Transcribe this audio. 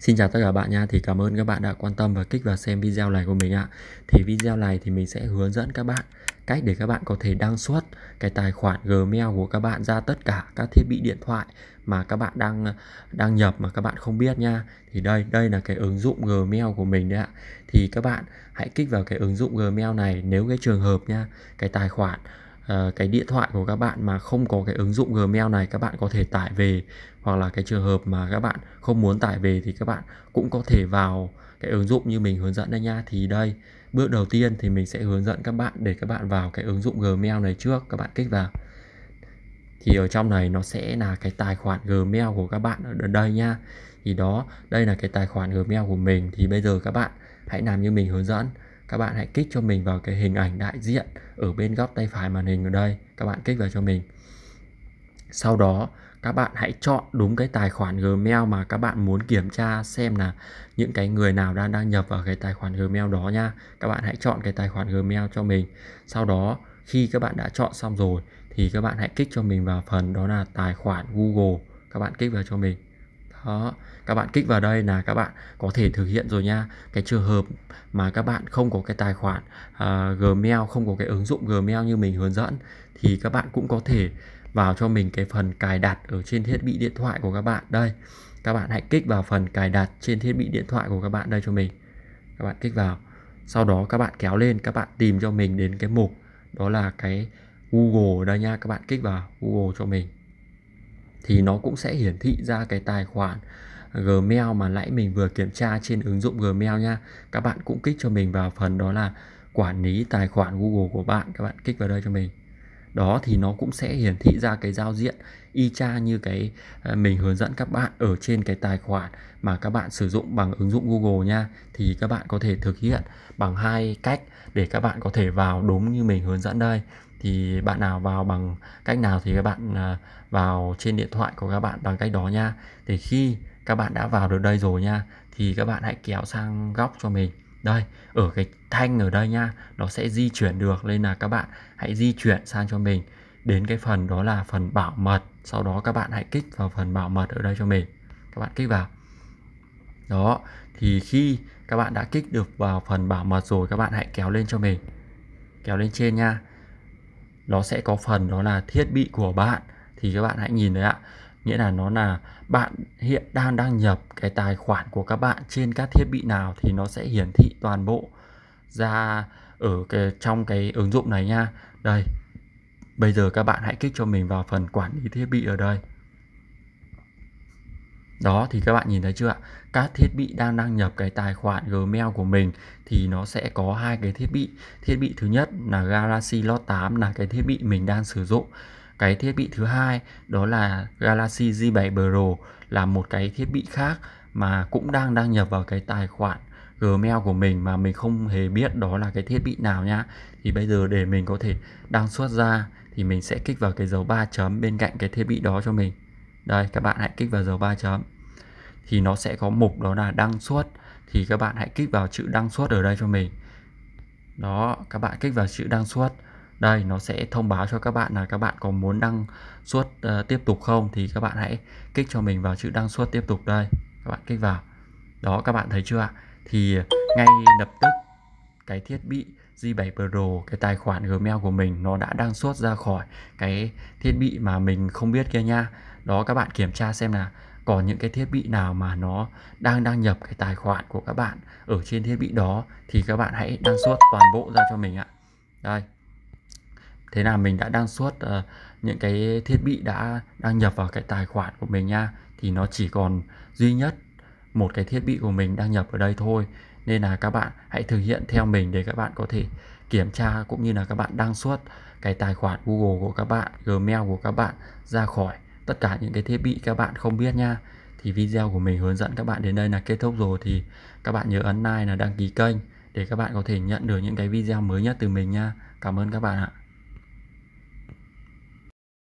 Xin chào tất cả bạn nha, thì cảm ơn các bạn đã quan tâm và kích vào xem video này của mình ạ. Thì video này thì mình sẽ hướng dẫn các bạn cách để các bạn có thể đăng xuất cái tài khoản Gmail của các bạn ra tất cả các thiết bị điện thoại mà các bạn đang đang nhập mà các bạn không biết nha. Thì đây, đây là cái ứng dụng Gmail của mình đấy ạ. Thì các bạn hãy kích vào cái ứng dụng Gmail này nếu cái trường hợp nha, cái tài khoản Ờ, cái điện thoại của các bạn mà không có cái ứng dụng Gmail này các bạn có thể tải về hoặc là cái trường hợp mà các bạn không muốn tải về thì các bạn cũng có thể vào cái ứng dụng như mình hướng dẫn đây nha thì đây bước đầu tiên thì mình sẽ hướng dẫn các bạn để các bạn vào cái ứng dụng Gmail này trước các bạn kích vào thì ở trong này nó sẽ là cái tài khoản Gmail của các bạn ở đây nha thì đó đây là cái tài khoản Gmail của mình thì bây giờ các bạn hãy làm như mình hướng dẫn các bạn hãy kích cho mình vào cái hình ảnh đại diện ở bên góc tay phải màn hình ở đây các bạn kích vào cho mình sau đó các bạn hãy chọn đúng cái tài khoản Gmail mà các bạn muốn kiểm tra xem là những cái người nào đang đăng nhập vào cái tài khoản Gmail đó nha. Các bạn hãy chọn cái tài khoản Gmail cho mình. Sau đó khi các bạn đã chọn xong rồi thì các bạn hãy kích cho mình vào phần đó là tài khoản Google. Các bạn kích vào cho mình đó các bạn kích vào đây là các bạn có thể thực hiện rồi nha cái trường hợp mà các bạn không có cái tài khoản uh, Gmail không có cái ứng dụng Gmail như mình hướng dẫn thì các bạn cũng có thể vào cho mình cái phần cài đặt ở trên thiết bị điện thoại của các bạn đây các bạn hãy kích vào phần cài đặt trên thiết bị điện thoại của các bạn đây cho mình các bạn kích vào sau đó các bạn kéo lên các bạn tìm cho mình đến cái mục đó là cái Google ở đây nha các bạn kích vào Google cho mình thì nó cũng sẽ hiển thị ra cái tài khoản Gmail mà nãy mình vừa kiểm tra trên ứng dụng Gmail nha. Các bạn cũng kích cho mình vào phần đó là quản lý tài khoản Google của bạn. Các bạn kích vào đây cho mình đó thì nó cũng sẽ hiển thị ra cái giao diện y chang như cái à, mình hướng dẫn các bạn ở trên cái tài khoản mà các bạn sử dụng bằng ứng dụng Google nha thì các bạn có thể thực hiện bằng hai cách để các bạn có thể vào đúng như mình hướng dẫn đây thì bạn nào vào bằng cách nào thì các bạn à, vào trên điện thoại của các bạn bằng cách đó nha thì khi các bạn đã vào được đây rồi nha thì các bạn hãy kéo sang góc cho mình đây ở cái thanh ở đây nha nó sẽ di chuyển được nên là các bạn hãy di chuyển sang cho mình đến cái phần đó là phần bảo mật sau đó các bạn hãy kích vào phần bảo mật ở đây cho mình các bạn kích vào đó thì khi các bạn đã kích được vào phần bảo mật rồi các bạn hãy kéo lên cho mình kéo lên trên nha nó sẽ có phần đó là thiết bị của bạn thì các bạn hãy nhìn đấy ạ nghĩa là nó là bạn hiện đang đăng nhập cái tài khoản của các bạn trên các thiết bị nào thì nó sẽ hiển thị toàn bộ ra ở cái trong cái ứng dụng này nha đây bây giờ các bạn hãy kích cho mình vào phần quản lý thiết bị ở đây đó thì các bạn nhìn thấy chưa ạ các thiết bị đang đăng nhập cái tài khoản Gmail của mình thì nó sẽ có hai cái thiết bị thiết bị thứ nhất là Galaxy Note 8 là cái thiết bị mình đang sử dụng cái thiết bị thứ hai đó là Galaxy z 7 Pro là một cái thiết bị khác mà cũng đang đăng nhập vào cái tài khoản Gmail của mình mà mình không hề biết đó là cái thiết bị nào nhá thì bây giờ để mình có thể đăng xuất ra thì mình sẽ kích vào cái dấu ba chấm bên cạnh cái thiết bị đó cho mình đây các bạn hãy kích vào dấu ba chấm thì nó sẽ có mục đó là đăng xuất thì các bạn hãy kích vào chữ đăng xuất ở đây cho mình đó các bạn kích vào chữ đăng xuất đây nó sẽ thông báo cho các bạn là các bạn có muốn đăng suất uh, tiếp tục không thì các bạn hãy kích cho mình vào chữ đăng suất tiếp tục đây các bạn kích vào đó các bạn thấy chưa ạ thì ngay lập tức cái thiết bị G7 Pro cái tài khoản Gmail của mình nó đã đăng xuất ra khỏi cái thiết bị mà mình không biết kia nha đó các bạn kiểm tra xem là còn những cái thiết bị nào mà nó đang đăng nhập cái tài khoản của các bạn ở trên thiết bị đó thì các bạn hãy đăng xuất toàn bộ ra cho mình ạ đây thế là mình đã đăng xuất uh, ờ, những cái thiết bị đã đăng nhập vào cái tài khoản của mình nha thì nó chỉ còn duy nhất một cái thiết bị của mình đăng nhập ở đây thôi nên là các bạn hãy thực hiện theo mình để các bạn có thể kiểm tra cũng như là các bạn đăng xuất cái tài khoản Google của các bạn, Gmail của các bạn ra khỏi tất cả những cái thiết bị các bạn không biết nha. Thì video của mình hướng dẫn các bạn đến đây là kết thúc rồi thì các bạn nhớ ấn like là đăng ký kênh để các bạn có thể nhận được những cái video mới nhất từ mình nha. Cảm ơn các bạn ạ.